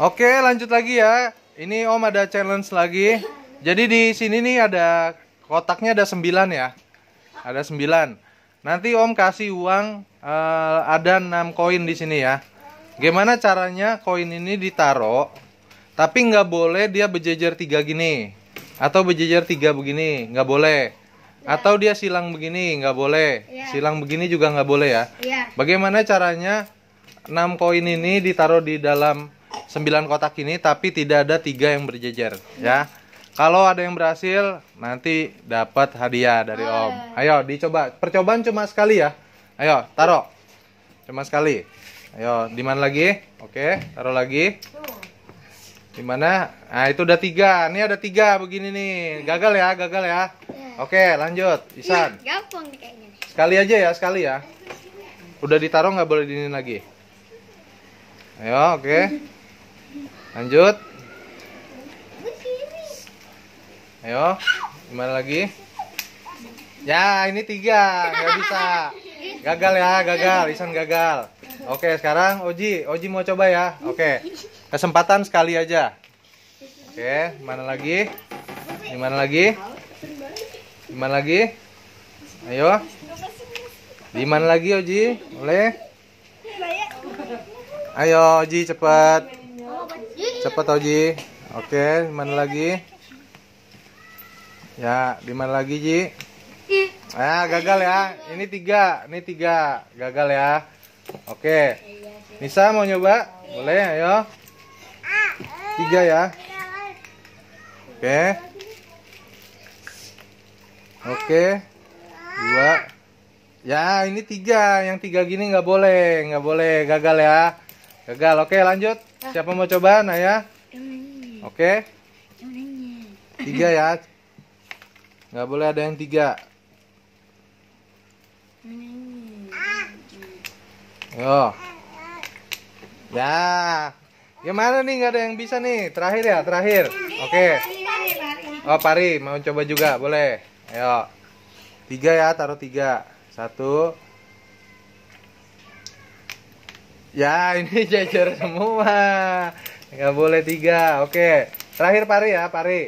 Oke, lanjut lagi ya. Ini Om ada challenge lagi. Jadi di sini nih ada kotaknya ada 9 ya. Ada 9. Nanti Om kasih uang uh, ada 6 koin di sini ya. Gimana caranya koin ini ditaruh tapi nggak boleh dia berjejer tiga gini atau berjejer tiga begini nggak boleh ya. atau dia silang begini nggak boleh ya. silang begini juga nggak boleh ya, ya. bagaimana caranya 6 koin ini ditaruh di dalam 9 kotak ini tapi tidak ada tiga yang berjejer ya. Kalau ada yang berhasil nanti dapat hadiah dari Om. Ayo dicoba. Percobaan cuma sekali ya. Ayo, taruh. Cuma sekali. Ayo, di mana lagi? Oke, taruh lagi. Di mana? Nah, itu udah tiga. Ini ada tiga begini nih. Gagal ya, gagal ya. Iya. Oke, lanjut. Isan. Iya, sekali aja ya, sekali ya. Udah ditaruh nggak boleh diin lagi. Ayo, oke lanjut ayo gimana lagi ya ini tiga nggak bisa gagal ya gagal Isan gagal oke sekarang Oji Oji mau coba ya oke kesempatan sekali aja oke gimana lagi gimana lagi gimana lagi ayo gimana lagi Oji boleh ayo Oji cepat. Cepat Oji. Oke, mana lagi? Ya, di mana lagi Ji? Ah, gagal ya. Ini tiga, ini tiga, gagal ya. Oke. Nisa mau nyoba? Boleh, ayo. Tiga ya. Oke. Oke. Dua. Ya, ini tiga. Yang tiga gini nggak boleh, nggak boleh, gagal ya. Gagal. Oke, lanjut. Ah. Siapa mau coba, Naya? Oke. Tiga ya. Gak boleh ada yang tiga. Yo. Ya. Gimana nih gak ada yang bisa nih? Terakhir ya, terakhir. Oke. Oh, Pari mau coba juga, boleh. Ayo. Tiga ya, taruh tiga. Satu, Ya ini jajar semua Gak boleh tiga Oke Terakhir Pari ya Pari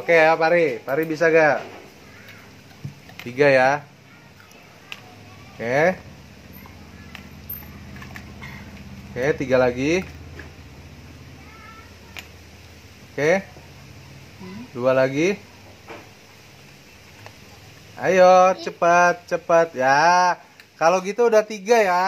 Oke ya Pari Pari bisa gak? Tiga ya Oke Oke tiga lagi Oke Dua lagi Ayo cepat cepat ya Kalau gitu udah tiga ya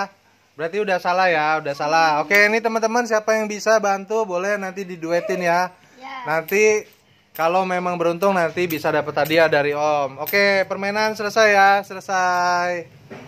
Berarti udah salah ya, udah salah. Oke, ini teman-teman siapa yang bisa bantu boleh nanti diduetin ya. Yeah. Nanti kalau memang beruntung nanti bisa dapat hadiah dari Om. Oke, permainan selesai ya, selesai.